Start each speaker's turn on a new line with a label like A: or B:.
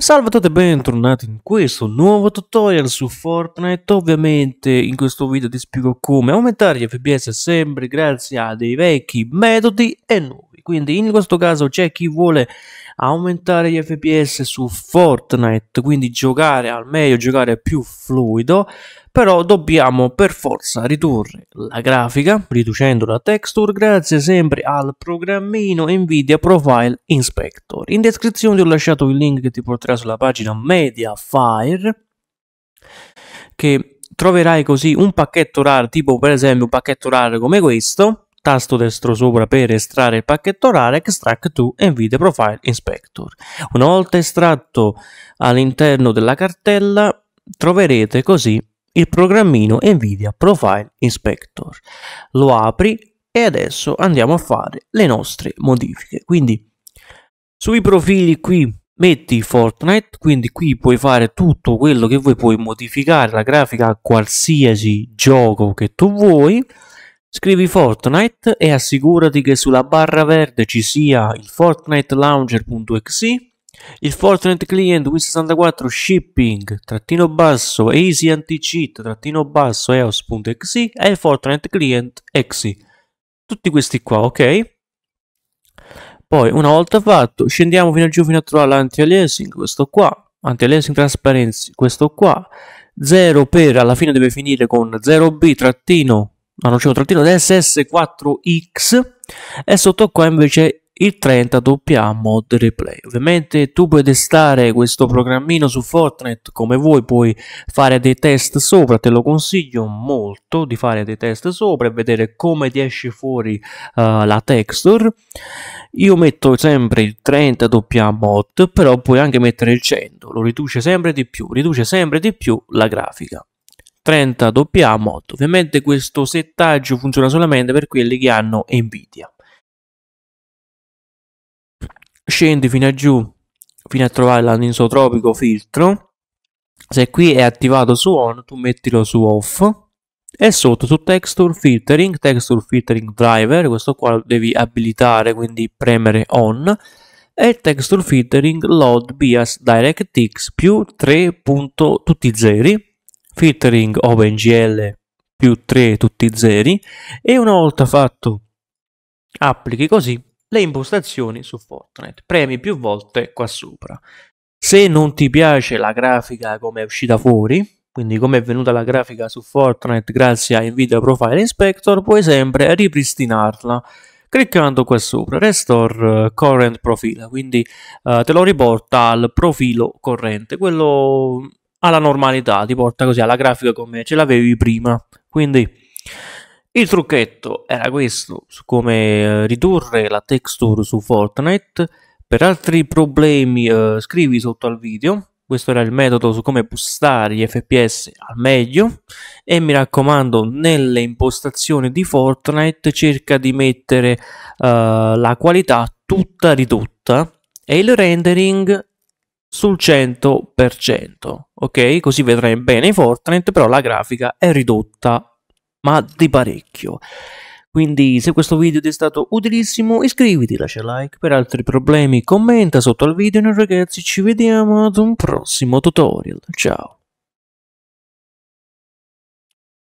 A: Salve a tutti e bentornati in questo nuovo tutorial su Fortnite Ovviamente in questo video ti spiego come aumentare gli FPS sempre grazie a dei vecchi metodi e nuovi Quindi in questo caso c'è chi vuole aumentare gli fps su Fortnite, quindi giocare al meglio, giocare più fluido, però dobbiamo per forza ridurre la grafica, riducendo la texture grazie sempre al programmino Nvidia Profile Inspector. In descrizione ti ho lasciato il link che ti porterà sulla pagina Mediafire che troverai così un pacchetto RAR, tipo per esempio un pacchetto RAR come questo, tasto destro sopra per estrarre il pacchetto RAR Extract to NVIDIA Profile Inspector. Una volta estratto all'interno della cartella troverete così il programmino NVIDIA Profile Inspector. Lo apri e adesso andiamo a fare le nostre modifiche. Quindi sui profili qui metti Fortnite, quindi qui puoi fare tutto quello che vuoi, puoi modificare la grafica a qualsiasi gioco che tu vuoi. Scrivi Fortnite e assicurati che sulla barra verde ci sia il Fortnite Launcher.exe, il Fortnite Client Win64 Shipping trattino basso Easy Anti-Cheat trattino basso EOS.exe e il Fortnite Client Exe. Tutti questi qua, ok? Poi una volta fatto scendiamo fino a giù fino a trovare l'anti-aliasing, questo qua, anti-aliasing transparency, questo qua, 0 per alla fine deve finire con 0b trattino non c'è un nanocerotrattino SS4X e sotto qua invece il 30 doppia mod replay ovviamente tu puoi testare questo programmino su Fortnite come vuoi puoi fare dei test sopra te lo consiglio molto di fare dei test sopra e vedere come ti esce fuori uh, la texture io metto sempre il 30 doppia mod però puoi anche mettere il 100 lo riduce sempre di più riduce sempre di più la grafica 30 mod. Ovviamente questo settaggio funziona solamente per quelli che hanno Nvidia. Scendi fino a giù, fino a trovare l'anisotropico filtro. Se qui è attivato su on, tu mettilo su off. E sotto su texture filtering, texture filtering driver, questo qua lo devi abilitare, quindi premere on e texture filtering load bias directx più 3. tutti zeri filtering OpenGL più 3 tutti zeri e una volta fatto applichi così le impostazioni su Fortnite, premi più volte qua sopra. Se non ti piace la grafica come è uscita fuori, quindi come è venuta la grafica su Fortnite grazie a Nvidia Profile Inspector, puoi sempre ripristinarla cliccando qua sopra restore eh, current profile quindi eh, te lo riporta al profilo corrente quello alla normalità, ti porta così alla grafica come ce l'avevi prima. Quindi il trucchetto era questo, su come eh, ridurre la texture su Fortnite. Per altri problemi eh, scrivi sotto al video. Questo era il metodo su come boostare gli FPS al meglio e mi raccomando nelle impostazioni di Fortnite cerca di mettere eh, la qualità tutta ridotta e il rendering sul 100%, ok? Così vedrai bene Fortnite, però la grafica è ridotta, ma di parecchio. Quindi se questo video ti è stato utilissimo iscriviti, lascia like, per altri problemi commenta sotto al video e noi ragazzi ci vediamo ad un prossimo tutorial, ciao!